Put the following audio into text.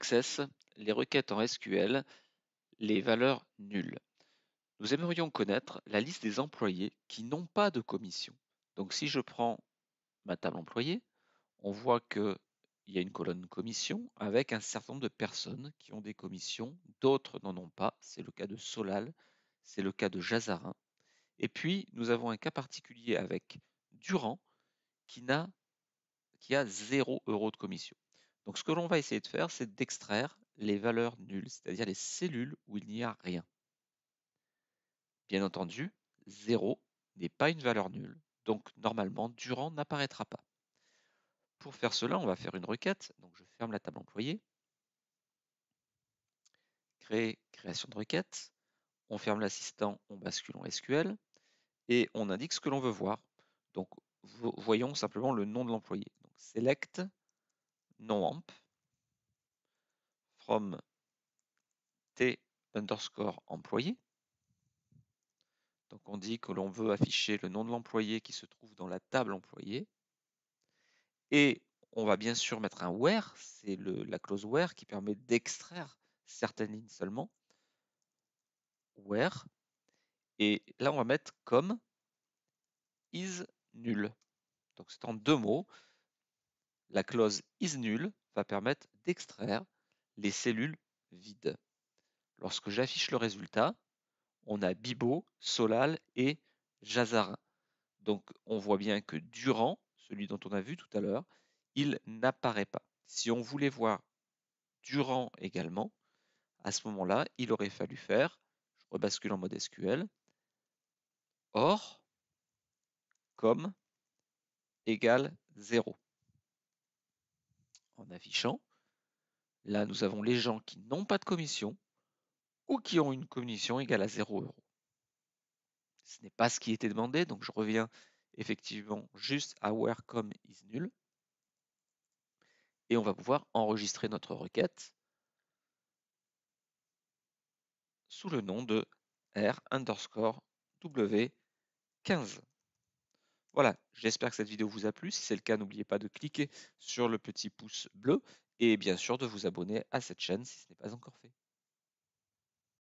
Access, les requêtes en SQL, les valeurs nulles. Nous aimerions connaître la liste des employés qui n'ont pas de commission. Donc si je prends ma table employée, on voit qu'il y a une colonne commission avec un certain nombre de personnes qui ont des commissions, d'autres n'en ont pas. C'est le cas de Solal, c'est le cas de Jazarin. Et puis, nous avons un cas particulier avec Durand qui, a, qui a de commission. Donc ce que l'on va essayer de faire, c'est d'extraire les valeurs nulles, c'est-à-dire les cellules où il n'y a rien. Bien entendu, 0 n'est pas une valeur nulle, donc normalement Durand n'apparaîtra pas. Pour faire cela, on va faire une requête, donc je ferme la table employée, créer, création de requête, on ferme l'assistant, on bascule en SQL, et on indique ce que l'on veut voir. Donc voyons simplement le nom de l'employé. Donc select non-amp from t underscore employé. Donc on dit que l'on veut afficher le nom de l'employé qui se trouve dans la table employé. Et on va bien sûr mettre un where, c'est la clause where qui permet d'extraire certaines lignes seulement. Where. Et là on va mettre comme is nul. Donc c'est en deux mots. La clause isNull va permettre d'extraire les cellules vides. Lorsque j'affiche le résultat, on a Bibo, Solal et Jazarin. Donc on voit bien que Durand, celui dont on a vu tout à l'heure, il n'apparaît pas. Si on voulait voir Durand également, à ce moment-là, il aurait fallu faire, je rebascule en mode SQL, or, comme, égal 0 en affichant. Là, nous avons les gens qui n'ont pas de commission ou qui ont une commission égale à 0 euros. Ce n'est pas ce qui était demandé, donc je reviens effectivement juste à where is nul. Et on va pouvoir enregistrer notre requête sous le nom de R underscore W15. Voilà, j'espère que cette vidéo vous a plu. Si c'est le cas, n'oubliez pas de cliquer sur le petit pouce bleu et bien sûr de vous abonner à cette chaîne si ce n'est pas encore fait.